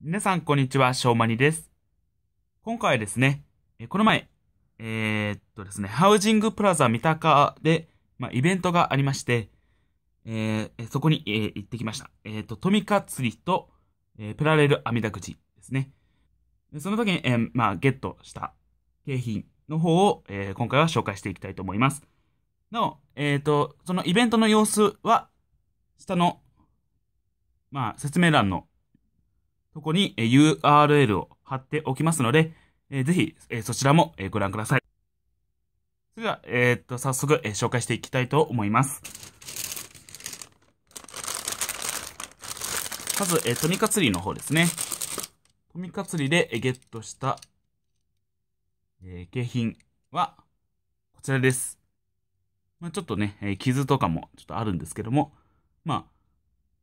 皆さん、こんにちは。しょうまにです。今回ですね、この前、えー、っとですね、ハウジングプラザ三鷹で、まあ、イベントがありまして、えー、そこに、えー、行ってきました。えっと、トミカ釣りと、えプラレール網だくじですね。その時に、えまあ、ゲットした景品の方を、え今回は紹介していきたいと思います。なお、えっと、そのイベントの様子は、下の、まあ、説明欄のとこに URL を貼っておきますので、えぜひ、えそちらも、えご覧ください。それでは、えー、っと、早速、え紹介していきたいと思います。まず、えトミカ釣りの方ですね。トミカ釣りで、えゲットした、えー、景品は、こちらです。まあ、ちょっとね、え傷とかもちょっとあるんですけども、まあ、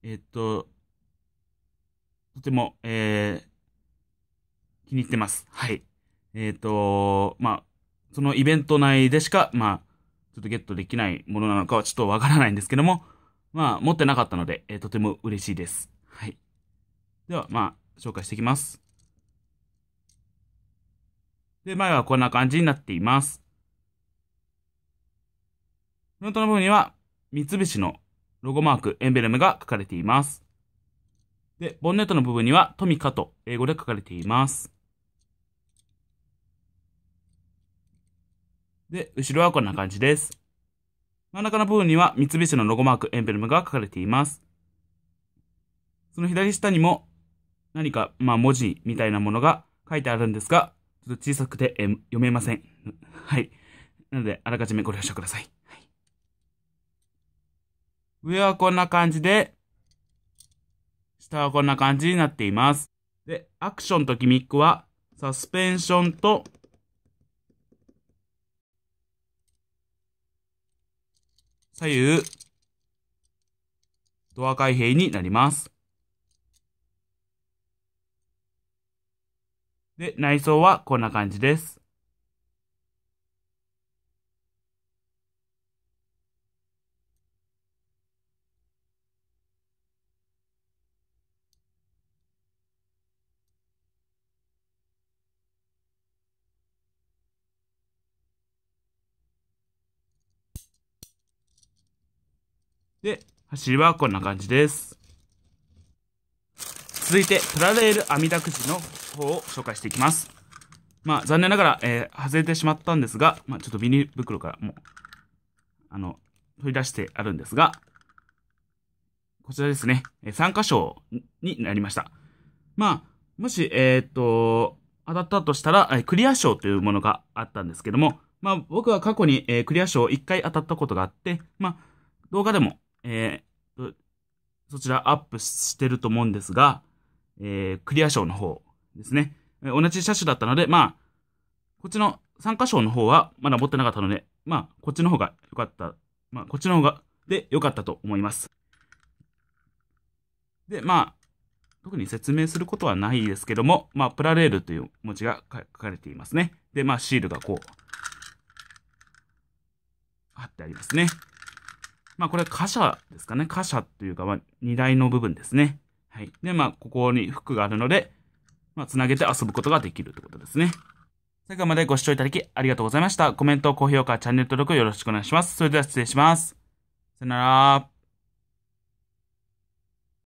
えー、っと、とても、えー、気に入ってます。はい。えっ、ー、と、まあ、そのイベント内でしか、まあ、ちょっとゲットできないものなのかはちょっとわからないんですけども、まあ、持ってなかったので、えー、とても嬉しいです。はい。では、まあ、紹介していきます。で、前はこんな感じになっています。フロントの部分には、三菱のロゴマーク、エンベレムが書かれています。で、ボンネットの部分にはトミカと英語で書かれています。で、後ろはこんな感じです。真ん中の部分には三菱のロゴマーク、エンベルムが書かれています。その左下にも何か、まあ、文字みたいなものが書いてあるんですが、ちょっと小さくて、え読めません。はい。なので、あらかじめご了承ください。はい、上はこんな感じで、下はこんな感じになっています。で、アクションとギミックは、サスペンションと、左右、ドア開閉になります。で、内装はこんな感じです。で、走りはこんな感じです。続いて、プラレール網だくじの方を紹介していきます。まあ、残念ながら、えー、外れてしまったんですが、まあ、ちょっとビニール袋からもう、あの、取り出してあるんですが、こちらですね、3箇所になりました。まあ、もし、えっ、ー、と、当たったとしたら、クリア賞というものがあったんですけども、まあ僕は過去に、えー、クリア賞を1回当たったことがあって、まあ動画でもえー、そちらアップしてると思うんですが、えー、クリア賞の方ですね。同じ車種だったので、まあ、こっちの参加賞の方はまだ持ってなかったので、まあ、こっちの方が良かった。まあ、こっちの方が、で、良かったと思います。で、まあ、特に説明することはないですけども、まあ、プラレールという文字が書かれていますね。で、まあ、シールがこう、貼ってありますね。まあ、これは貨車ですかね。貨車というか、ま荷台の部分ですね。はい。で、まあ、ここにフックがあるので、まあ、繋げて遊ぶことができるということですね。最後までご視聴いただきありがとうございました。コメント、高評価、チャンネル登録よろしくお願いします。それでは失礼します。さよなら。